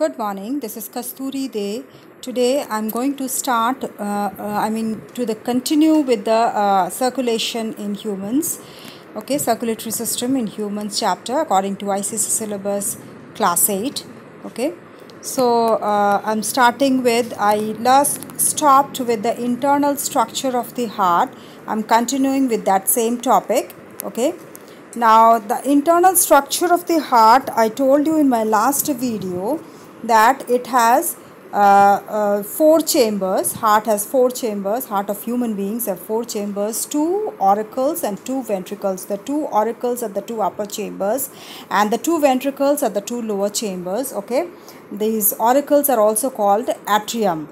Good morning, this is Kasturi Day. Today I'm going to start, uh, uh, I mean, to the continue with the uh, circulation in humans, okay, circulatory system in humans chapter according to ICC syllabus class 8, okay. So uh, I'm starting with, I last stopped with the internal structure of the heart. I'm continuing with that same topic, okay. Now the internal structure of the heart I told you in my last video that it has uh, uh, four chambers heart has four chambers heart of human beings have four chambers two auricles and two ventricles the two auricles are the two upper chambers and the two ventricles are the two lower chambers okay these auricles are also called atrium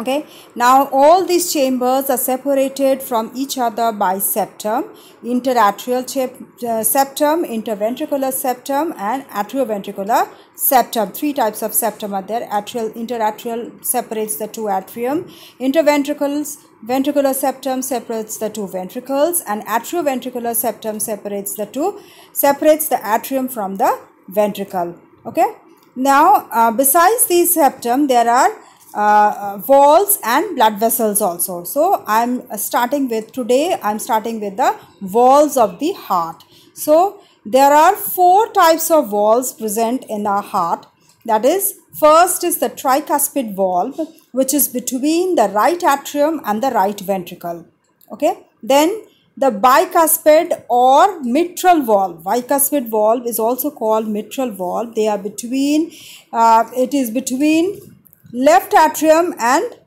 okay now all these chambers are separated from each other by septum interatrial uh, septum interventricular septum and atrioventricular septum three types of septum are there atrial interatrial separates the two atrium interventricles ventricular septum separates the two ventricles and atrioventricular septum separates the two separates the atrium from the ventricle okay now uh, besides these septum there are uh, walls and blood vessels also. So I'm starting with today I'm starting with the walls of the heart. So there are four types of walls present in our heart. That is first is the tricuspid valve which is between the right atrium and the right ventricle. Okay. Then the bicuspid or mitral valve. Bicuspid valve is also called mitral valve. They are between, uh, it is between left atrium and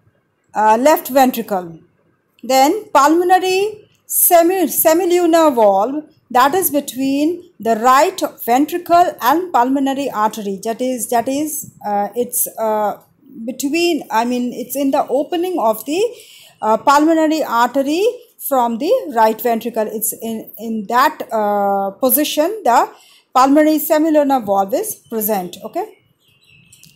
uh, left ventricle. Then pulmonary semi, semilunar valve that is between the right ventricle and pulmonary artery that is that is uh, it's uh, between I mean it's in the opening of the uh, pulmonary artery from the right ventricle it's in in that uh, position the pulmonary semilunar valve is present okay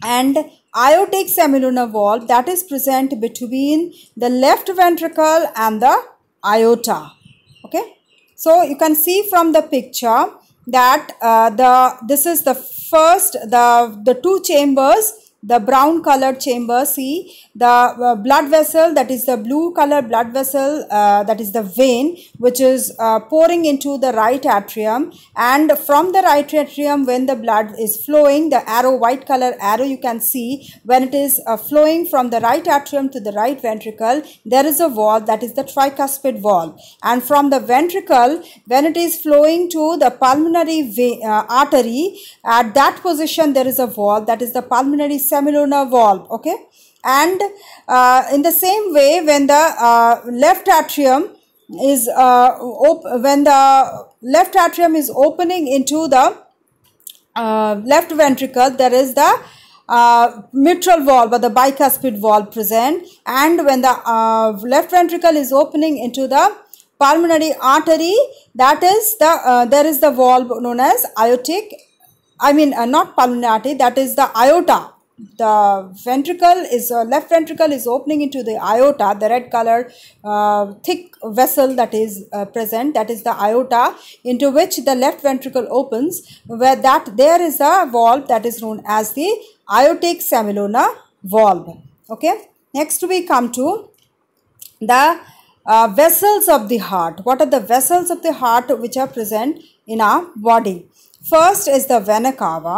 and Aortic semilunar valve that is present between the left ventricle and the aorta. Okay. So you can see from the picture that uh, the this is the first the the two chambers the brown colored chamber see the uh, blood vessel that is the blue color blood vessel uh, that is the vein which is uh, pouring into the right atrium and from the right atrium when the blood is flowing the arrow white color arrow you can see when it is uh, flowing from the right atrium to the right ventricle there is a wall that is the tricuspid wall. and from the ventricle when it is flowing to the pulmonary vein, uh, artery at that position there is a wall that is the pulmonary semilunar valve okay and uh, in the same way when the uh, left atrium is uh, when the left atrium is opening into the uh, left ventricle there is the uh, mitral valve or the bicuspid valve present and when the uh, left ventricle is opening into the pulmonary artery that is the there is the valve known as aortic i mean not pulmonary artery that is the iota the ventricle is uh, left ventricle is opening into the iota the red color uh, thick vessel that is uh, present that is the iota into which the left ventricle opens where that there is a valve that is known as the iotic semolina valve okay next we come to the uh, vessels of the heart what are the vessels of the heart which are present in our body first is the vena cava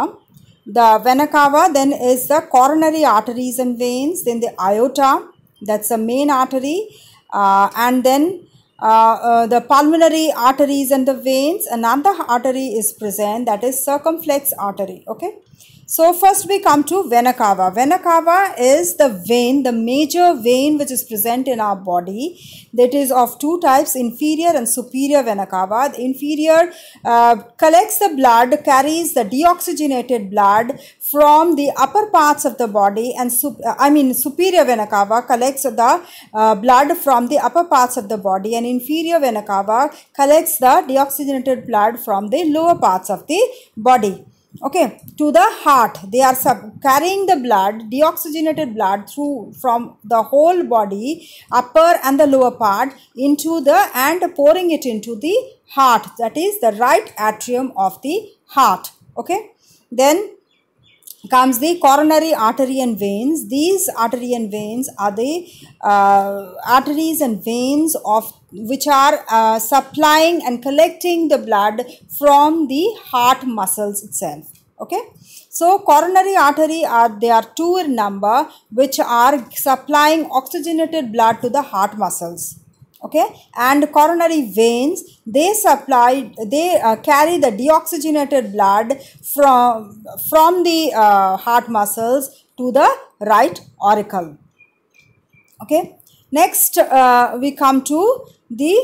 the vena cava then is the coronary arteries and veins, then the aorta, that's the main artery, uh, and then uh, uh, the pulmonary arteries and the veins. Another artery is present, that is circumflex artery, okay. So first we come to vena cava. Vena cava is the vein, the major vein which is present in our body. That is of two types, inferior and superior vena cava. The inferior uh, collects the blood, carries the deoxygenated blood from the upper parts of the body and uh, I mean superior vena cava collects the uh, blood from the upper parts of the body and inferior vena cava collects the deoxygenated blood from the lower parts of the body okay to the heart they are sub carrying the blood deoxygenated blood through from the whole body upper and the lower part into the and pouring it into the heart that is the right atrium of the heart okay then comes the coronary artery and veins. These artery and veins are the uh, arteries and veins of which are uh, supplying and collecting the blood from the heart muscles itself. Okay. So coronary artery are they are two in number which are supplying oxygenated blood to the heart muscles okay and coronary veins they supply they uh, carry the deoxygenated blood from from the uh, heart muscles to the right auricle okay next uh, we come to the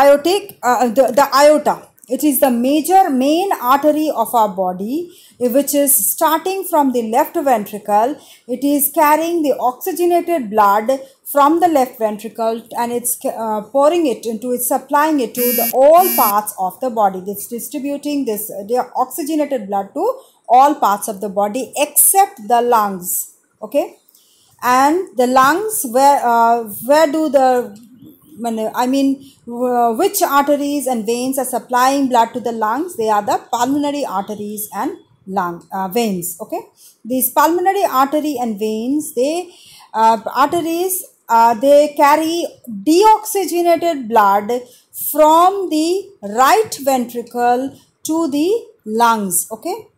aortic uh, the, the iota it is the major main artery of our body eh, which is starting from the left ventricle. It is carrying the oxygenated blood from the left ventricle and it's uh, pouring it into, it's supplying it to the all parts of the body. It's distributing this eh, the oxygenated blood to all parts of the body except the lungs. Okay and the lungs where uh, where do the I mean, which arteries and veins are supplying blood to the lungs? They are the pulmonary arteries and lung uh, veins. Okay, these pulmonary artery and veins, they uh, arteries uh, they carry deoxygenated blood from the right ventricle to the lungs. Okay,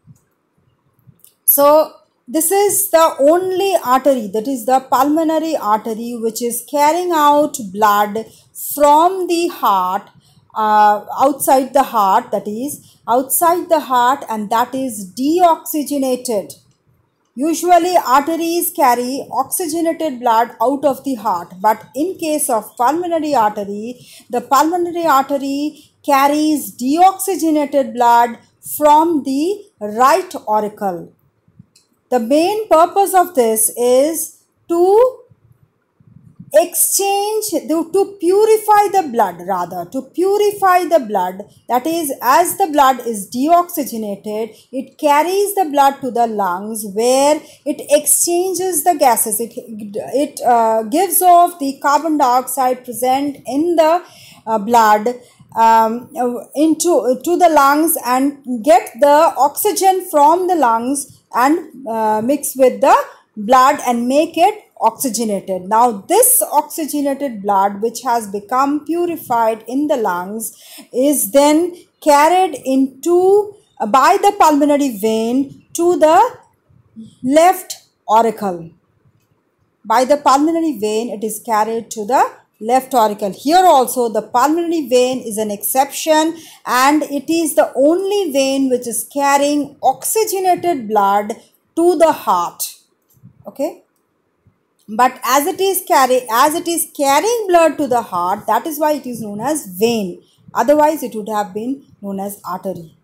so this is the only artery that is the pulmonary artery which is carrying out blood from the heart uh, outside the heart that is outside the heart and that is deoxygenated usually arteries carry oxygenated blood out of the heart but in case of pulmonary artery the pulmonary artery carries deoxygenated blood from the right auricle the main purpose of this is to exchange to purify the blood rather to purify the blood that is as the blood is deoxygenated it carries the blood to the lungs where it exchanges the gases it it uh, gives off the carbon dioxide present in the uh, blood um, into to the lungs and get the oxygen from the lungs and uh, mix with the blood and make it oxygenated. Now this oxygenated blood which has become purified in the lungs is then carried into uh, by the pulmonary vein to the left auricle. By the pulmonary vein it is carried to the left auricle. Here also the pulmonary vein is an exception and it is the only vein which is carrying oxygenated blood to the heart. Okay. But as it is carry as it is carrying blood to the heart, that is why it is known as vein. Otherwise, it would have been known as artery.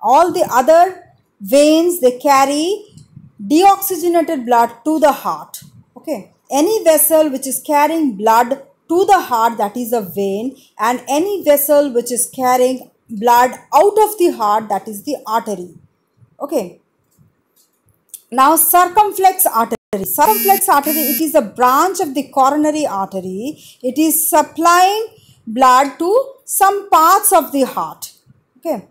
All the other veins they carry deoxygenated blood to the heart. Okay. Any vessel which is carrying blood to the heart, that is a vein, and any vessel which is carrying blood out of the heart, that is the artery. Okay. Now, circumflex artery. Circumflex artery, it is a branch of the coronary artery. It is supplying blood to some parts of the heart. Okay.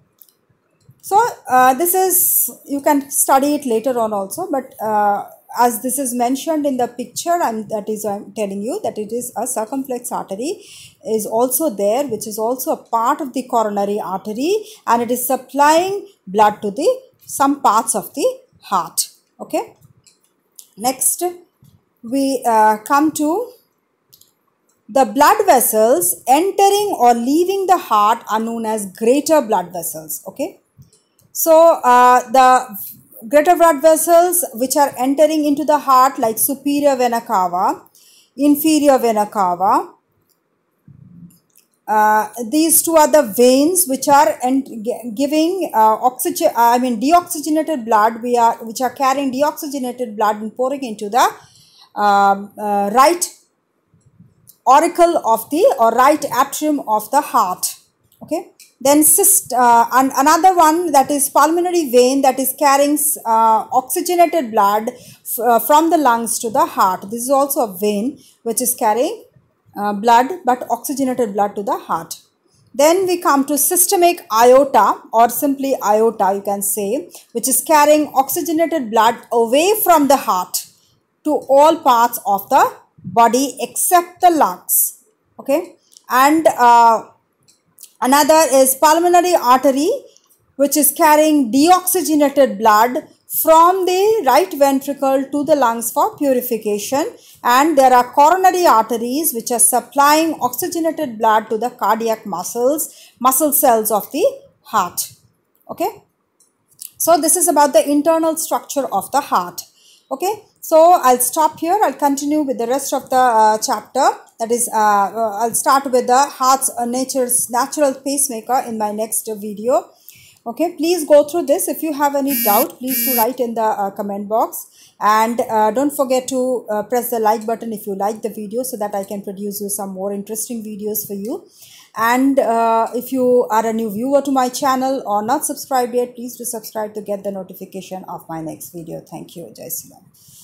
So, uh, this is, you can study it later on also, but uh, as this is mentioned in the picture and that is i'm telling you that it is a circumflex artery is also there which is also a part of the coronary artery and it is supplying blood to the some parts of the heart okay next we uh, come to the blood vessels entering or leaving the heart are known as greater blood vessels okay so uh, the greater blood vessels which are entering into the heart like superior vena cava, inferior vena cava. Uh, these two are the veins which are and giving uh, oxygen, uh, I mean deoxygenated blood, we are, which are carrying deoxygenated blood and pouring into the um, uh, right auricle of the or right atrium of the heart. Okay. Then cyst, uh, another one that is pulmonary vein that is carrying uh, oxygenated blood uh, from the lungs to the heart. This is also a vein which is carrying uh, blood but oxygenated blood to the heart. Then we come to systemic iota or simply iota you can say which is carrying oxygenated blood away from the heart to all parts of the body except the lungs. Okay. And uh, Another is pulmonary artery which is carrying deoxygenated blood from the right ventricle to the lungs for purification and there are coronary arteries which are supplying oxygenated blood to the cardiac muscles, muscle cells of the heart. Okay. So this is about the internal structure of the heart. Okay. So I'll stop here. I'll continue with the rest of the uh, chapter. That is, uh, uh, I'll start with the heart's uh, nature's natural pacemaker in my next video. Okay, please go through this. If you have any doubt, please do write in the uh, comment box. And uh, don't forget to press the like button if you like the video so that I can produce you some more interesting videos for you. And if you are a new viewer to my channel or not subscribed yet, please do subscribe to get the notification of my next video. Thank you. Jai Silam.